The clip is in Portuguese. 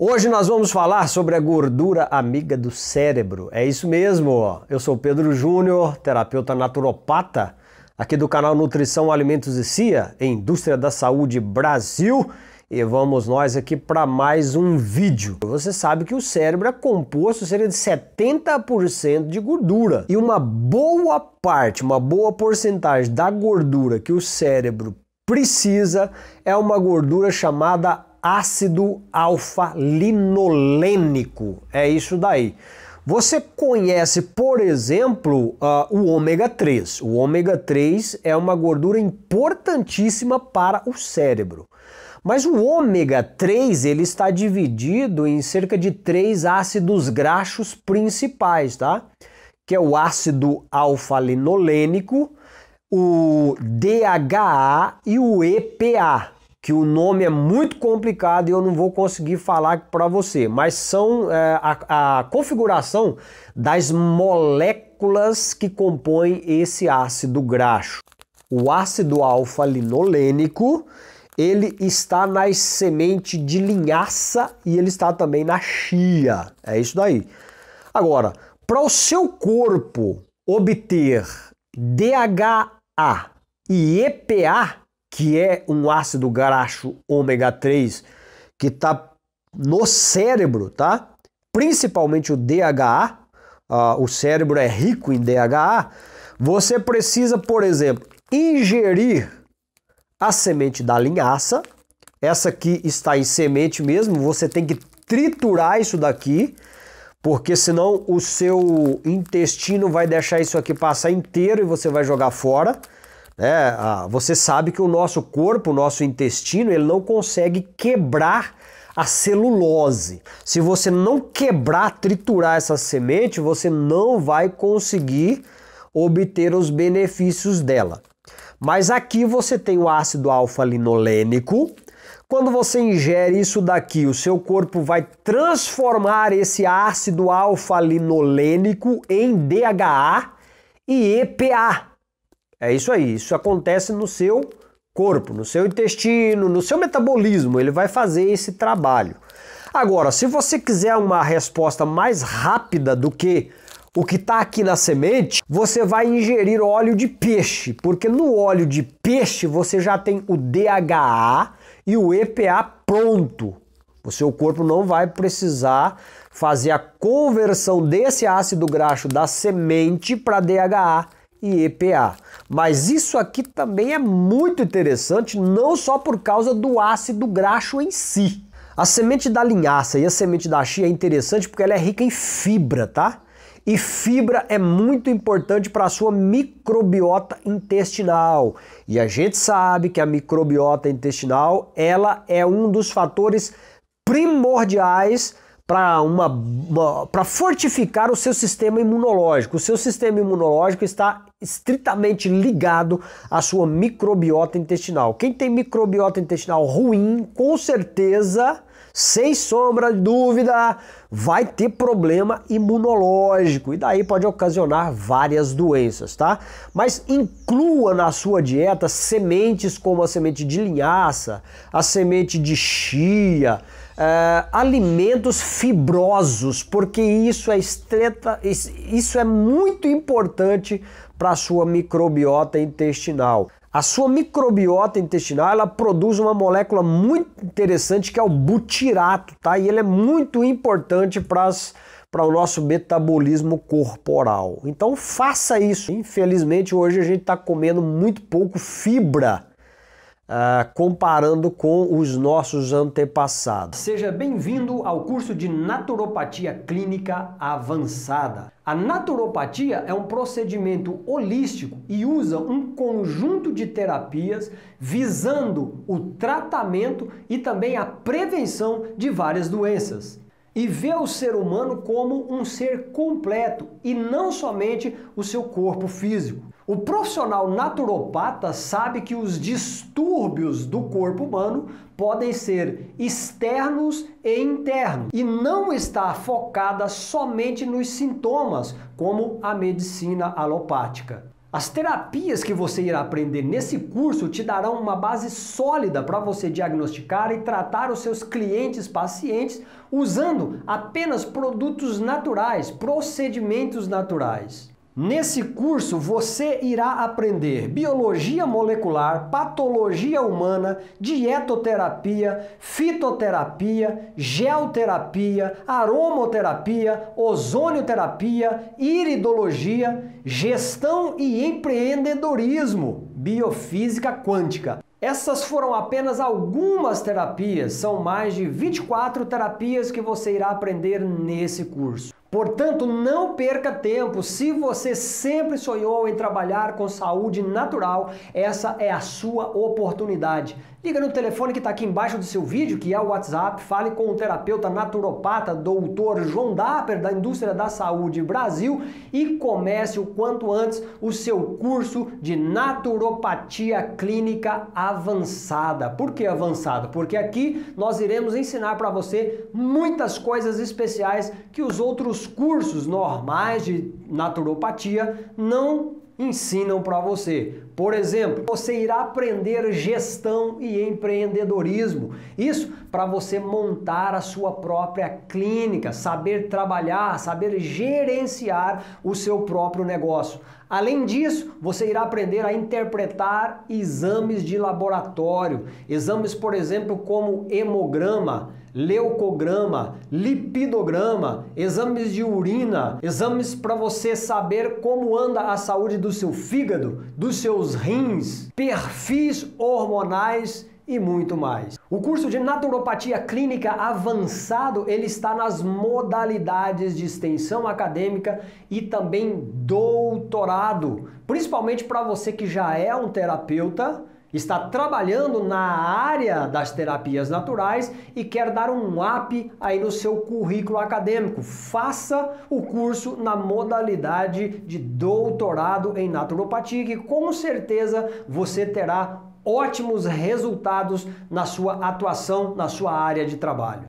Hoje nós vamos falar sobre a gordura amiga do cérebro. É isso mesmo. Eu sou Pedro Júnior, terapeuta naturopata aqui do canal Nutrição, Alimentos e Cia, Indústria da Saúde Brasil. E vamos nós aqui para mais um vídeo. Você sabe que o cérebro é composto cerca de 70% de gordura. E uma boa parte, uma boa porcentagem da gordura que o cérebro precisa é uma gordura chamada ácido alfa-linolênico. É isso daí. Você conhece, por exemplo, uh, o ômega 3. O ômega 3 é uma gordura importantíssima para o cérebro. Mas o ômega 3 ele está dividido em cerca de três ácidos graxos principais, tá? Que é o ácido alfa-linolênico, o DHA e o EPA que o nome é muito complicado e eu não vou conseguir falar para você, mas são é, a, a configuração das moléculas que compõem esse ácido graxo. O ácido alfa-linolênico, ele está nas sementes de linhaça e ele está também na chia. É isso daí. Agora, para o seu corpo obter DHA e EPA, que é um ácido graxo ômega 3 que está no cérebro, tá? Principalmente o DHA, uh, ah, o cérebro é rico em DHA. Você precisa, por exemplo, ingerir a semente da linhaça. Essa aqui está em semente mesmo, você tem que triturar isso daqui, porque senão o seu intestino vai deixar isso aqui passar inteiro e você vai jogar fora. Né? você sabe que o nosso corpo, o nosso intestino, ele não consegue quebrar a celulose. Se você não quebrar, triturar essa semente, você não vai conseguir obter os benefícios dela. Mas aqui você tem o ácido alfa-linolênico. Quando você ingere isso daqui, o seu corpo vai transformar esse ácido alfa-linolênico em DHA e EPA. É isso aí, isso acontece no seu corpo, no seu intestino, no seu metabolismo, ele vai fazer esse trabalho. Agora, se você quiser uma resposta mais rápida do que o que está aqui na semente, você vai ingerir óleo de peixe, porque no óleo de peixe você já tem o DHA e o EPA pronto. O seu corpo não vai precisar fazer a conversão desse ácido graxo da semente para DHA e EPA. Mas isso aqui também é muito interessante, não só por causa do ácido graxo em si. A semente da linhaça e a semente da chia é interessante porque ela é rica em fibra, tá? E fibra é muito importante para a sua microbiota intestinal. E a gente sabe que a microbiota intestinal, ela é um dos fatores primordiais para uma, uma para fortificar o seu sistema imunológico. O seu sistema imunológico está estritamente ligado à sua microbiota intestinal. Quem tem microbiota intestinal ruim, com certeza, sem sombra de dúvida, vai ter problema imunológico e daí pode ocasionar várias doenças, tá? Mas inclua na sua dieta sementes como a semente de linhaça, a semente de chia, uh, alimentos fibrosos, porque isso é, estreta, isso é muito importante para a sua microbiota intestinal. A sua microbiota intestinal ela produz uma molécula muito interessante que é o butirato, tá? E ele é muito importante para para o nosso metabolismo corporal. Então faça isso. Infelizmente hoje a gente está comendo muito pouco fibra Uh, comparando com os nossos antepassados. Seja bem-vindo ao curso de Naturopatia Clínica Avançada. A naturopatia é um procedimento holístico e usa um conjunto de terapias visando o tratamento e também a prevenção de várias doenças. E vê o ser humano como um ser completo e não somente o seu corpo físico. O profissional naturopata sabe que os distúrbios do corpo humano podem ser externos e internos e não está focada somente nos sintomas, como a medicina alopática. As terapias que você irá aprender nesse curso te darão uma base sólida para você diagnosticar e tratar os seus clientes pacientes usando apenas produtos naturais, procedimentos naturais. Nesse curso você irá aprender biologia molecular, patologia humana, dietoterapia, fitoterapia, geoterapia, aromoterapia, ozonioterapia, iridologia, gestão e empreendedorismo, biofísica quântica. Essas foram apenas algumas terapias, são mais de 24 terapias que você irá aprender nesse curso. Portanto, não perca tempo. Se você sempre sonhou em trabalhar com saúde natural, essa é a sua oportunidade. Liga no telefone que está aqui embaixo do seu vídeo, que é o WhatsApp. Fale com o terapeuta naturopata doutor João Dapper, da Indústria da Saúde Brasil, e comece o quanto antes o seu curso de naturopatia clínica avançada. Por que avançada? Porque aqui nós iremos ensinar para você muitas coisas especiais que os outros os cursos normais de naturopatia não ensinam para você. Por exemplo, você irá aprender gestão e empreendedorismo. Isso para você montar a sua própria clínica, saber trabalhar, saber gerenciar o seu próprio negócio. Além disso, você irá aprender a interpretar exames de laboratório, exames, por exemplo, como hemograma, leucograma, lipidograma, exames de urina, exames para você saber como anda a saúde do seu fígado, dos seus rins, perfis hormonais e muito mais. O curso de naturopatia clínica avançado, ele está nas modalidades de extensão acadêmica e também doutorado, principalmente para você que já é um terapeuta está trabalhando na área das terapias naturais e quer dar um up aí no seu currículo acadêmico. Faça o curso na modalidade de doutorado em naturopatia, que com certeza você terá ótimos resultados na sua atuação, na sua área de trabalho.